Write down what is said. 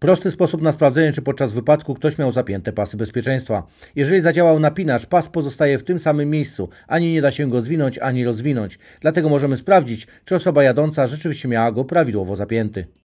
Prosty sposób na sprawdzenie, czy podczas wypadku ktoś miał zapięte pasy bezpieczeństwa. Jeżeli zadziałał napinacz, pas pozostaje w tym samym miejscu. Ani nie da się go zwinąć, ani rozwinąć. Dlatego możemy sprawdzić, czy osoba jadąca rzeczywiście miała go prawidłowo zapięty.